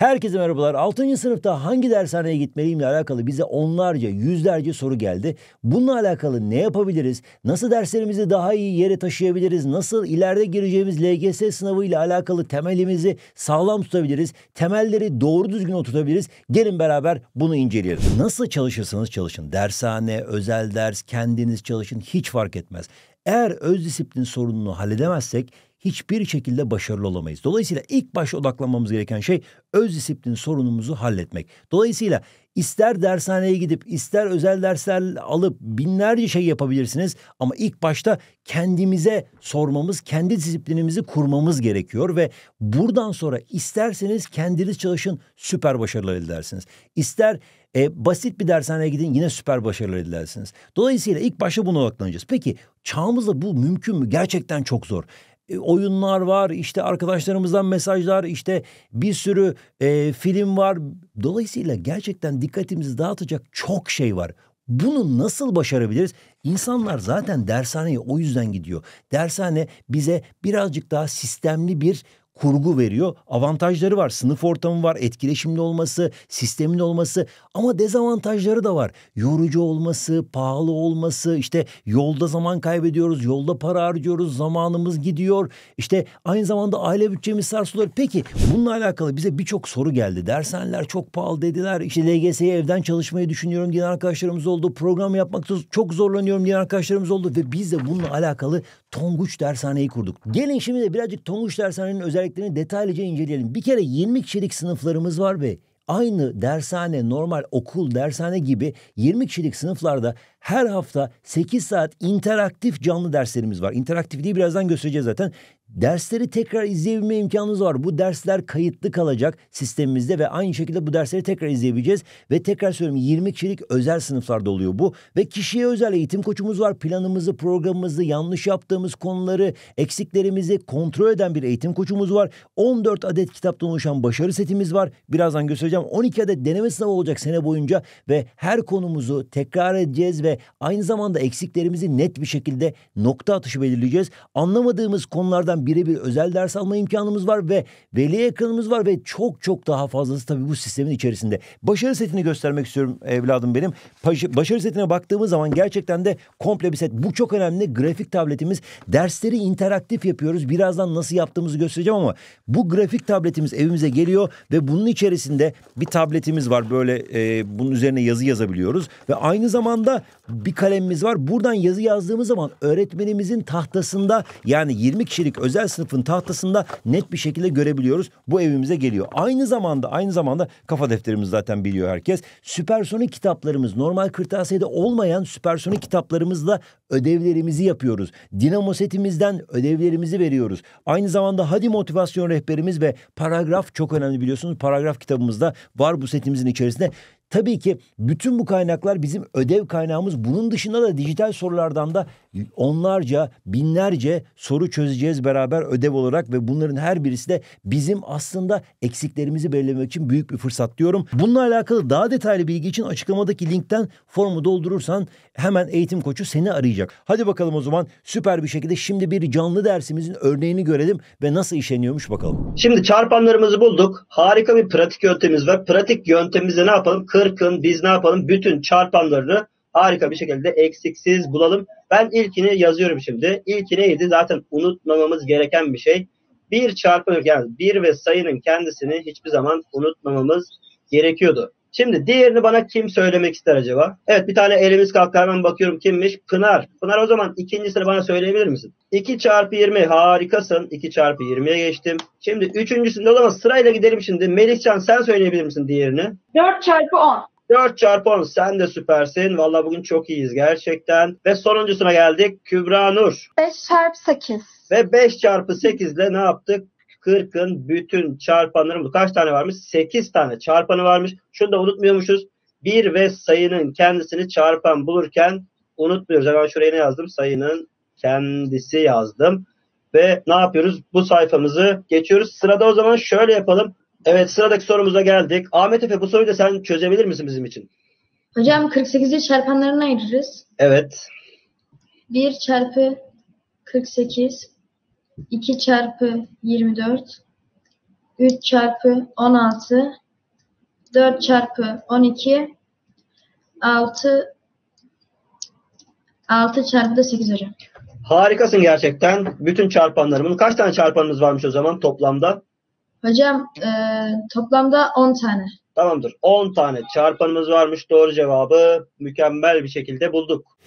Herkese merhabalar. 6. sınıfta hangi dershaneye gitmeliyimle alakalı bize onlarca, yüzlerce soru geldi. Bununla alakalı ne yapabiliriz? Nasıl derslerimizi daha iyi yere taşıyabiliriz? Nasıl ileride gireceğimiz LGS sınavı ile alakalı temelimizi sağlam tutabiliriz? Temelleri doğru düzgün oturtabiliriz? Gelin beraber bunu inceleyelim. Nasıl çalışırsanız çalışın. Dershane, özel ders, kendiniz çalışın hiç fark etmez. Eğer öz disiplin sorununu halledemezsek hiçbir şekilde başarılı olamayız. Dolayısıyla ilk baş odaklanmamız gereken şey öz disiplin sorunumuzu halletmek. Dolayısıyla ister dershaneye gidip ister özel dersler alıp binlerce şey yapabilirsiniz ama ilk başta kendimize sormamız, kendi disiplinimizi kurmamız gerekiyor ve buradan sonra isterseniz kendiniz çalışın süper başarılı elde edersiniz. İster e, basit bir dershaneye gidin yine süper başarılı elde edersiniz. Dolayısıyla ilk başta buna odaklanacağız. Peki çağımızda bu mümkün mü? Gerçekten çok zor. E, oyunlar var, işte arkadaşlarımızdan mesajlar, işte bir sürü e, film var. Dolayısıyla gerçekten dikkatimizi dağıtacak çok şey var. Bunu nasıl başarabiliriz? İnsanlar zaten dershaneye o yüzden gidiyor. Dershane bize birazcık daha sistemli bir kurgu veriyor. Avantajları var. Sınıf ortamı var, etkileşimli olması, sistemli olması ama dezavantajları da var. Yorucu olması, pahalı olması, İşte yolda zaman kaybediyoruz, yolda para harcıyoruz, zamanımız gidiyor. İşte aynı zamanda aile bütçemiz sarsılıyor. Peki bununla alakalı bize birçok soru geldi. Dershaneler çok pahalı dediler. İşte LGS'ye evden çalışmayı düşünüyorum diyen arkadaşlarımız oldu. Program yapmakta çok zorlanıyorum diyen arkadaşlarımız oldu ve biz de bununla alakalı Tonguç Dershane'yi kurduk. Gelin şimdi de birazcık Tonguç Dershane'nin özelliklerini detaylıca inceleyelim. Bir kere 20 kişilik sınıflarımız var ve aynı dershane, normal okul, dershane gibi 20 kişilik sınıflarda her hafta 8 saat interaktif canlı derslerimiz var. İnteraktif diye birazdan göstereceğiz zaten. Dersleri tekrar izleyebilme imkanınız var. Bu dersler kayıtlı kalacak sistemimizde ve aynı şekilde bu dersleri tekrar izleyebileceğiz. Ve tekrar söylüyorum 20 kişilik özel sınıflarda oluyor bu. Ve kişiye özel eğitim koçumuz var. Planımızı, programımızı, yanlış yaptığımız konuları, eksiklerimizi kontrol eden bir eğitim koçumuz var. 14 adet kitaptan oluşan başarı setimiz var. Birazdan göstereceğim. 12 adet deneme sınavı olacak sene boyunca ve her konumuzu tekrar edeceğiz ve ve aynı zamanda eksiklerimizi net bir şekilde nokta atışı belirleyeceğiz. Anlamadığımız konulardan birebir özel ders alma imkanımız var ve veli ekranımız var ve çok çok daha fazlası tabii bu sistemin içerisinde. Başarı setini göstermek istiyorum evladım benim. Başarı setine baktığımız zaman gerçekten de komple bir set. Bu çok önemli. Grafik tabletimiz. Dersleri interaktif yapıyoruz. Birazdan nasıl yaptığımızı göstereceğim ama bu grafik tabletimiz evimize geliyor ve bunun içerisinde bir tabletimiz var. Böyle e, bunun üzerine yazı yazabiliyoruz ve aynı zamanda bir kalemimiz var. Buradan yazı yazdığımız zaman öğretmenimizin tahtasında yani 20 kişilik özel sınıfın tahtasında net bir şekilde görebiliyoruz. Bu evimize geliyor. Aynı zamanda aynı zamanda kafa defterimiz zaten biliyor herkes. Süpersonik kitaplarımız normal kırtasiyede olmayan süpersonik kitaplarımızla ödevlerimizi yapıyoruz. Dinamo setimizden ödevlerimizi veriyoruz. Aynı zamanda hadi motivasyon rehberimiz ve paragraf çok önemli biliyorsunuz. Paragraf kitabımızda var bu setimizin içerisinde. Tabii ki bütün bu kaynaklar bizim ödev kaynağımız. Bunun dışında da dijital sorulardan da onlarca, binlerce soru çözeceğiz beraber ödev olarak ve bunların her birisi de bizim aslında eksiklerimizi belirlemek için büyük bir fırsat diyorum. Bununla alakalı daha detaylı bilgi için açıklamadaki linkten formu doldurursan hemen eğitim koçu seni arayacak. Hadi bakalım o zaman süper bir şekilde şimdi bir canlı dersimizin örneğini görelim ve nasıl işleniyormuş bakalım. Şimdi çarpanlarımızı bulduk. Harika bir pratik yöntemimiz var. Pratik yöntemimizde ne yapalım? Kırkın biz ne yapalım? Bütün çarpanlarını harika bir şekilde eksiksiz bulalım ben ilkini yazıyorum şimdi. İlki neydi? Zaten unutmamamız gereken bir şey. 1 çarpı yani bir ve sayının kendisini hiçbir zaman unutmamamız gerekiyordu. Şimdi diğerini bana kim söylemek ister acaba? Evet bir tane elimiz kalkar ben bakıyorum kimmiş? Pınar. Pınar o zaman ikincisini bana söyleyebilir misin? 2 çarpı 20 harikasın. 2 çarpı 20'ye geçtim. Şimdi üçüncüsünde o zaman sırayla gidelim şimdi. Melihcan sen söyleyebilir misin diğerini? 4 çarpı 10. 4 çarpı 10 sen de süpersin. Valla bugün çok iyiyiz gerçekten. Ve sonuncusuna geldik Kübra Nur. 5 çarpı 8. Ve 5 çarpı 8 ile ne yaptık? 40'ın bütün çarpanları kaç tane varmış? 8 tane çarpanı varmış. Şunu da unutmuyormuşuz. Bir ve sayının kendisini çarpan bulurken unutmuyoruz. Ben şuraya ne yazdım? Sayının kendisi yazdım. Ve ne yapıyoruz? Bu sayfamızı geçiyoruz. Sırada o zaman şöyle yapalım. Evet sıradaki sorumuza geldik. Ahmet Efe bu soruyu da sen çözebilir misin bizim için? Hocam 48'i çarpanlarına ayırırız. Evet. 1 çarpı 48, 2 çarpı 24, 3 çarpı 16, 4 çarpı 12, 6 6 çarpı da 8 hocam. Harikasın gerçekten. Bütün çarpanlarımın. Kaç tane çarpanımız varmış o zaman toplamda? Hocam e, toplamda 10 tane. Tamamdır. 10 tane çarpanımız varmış. Doğru cevabı mükemmel bir şekilde bulduk.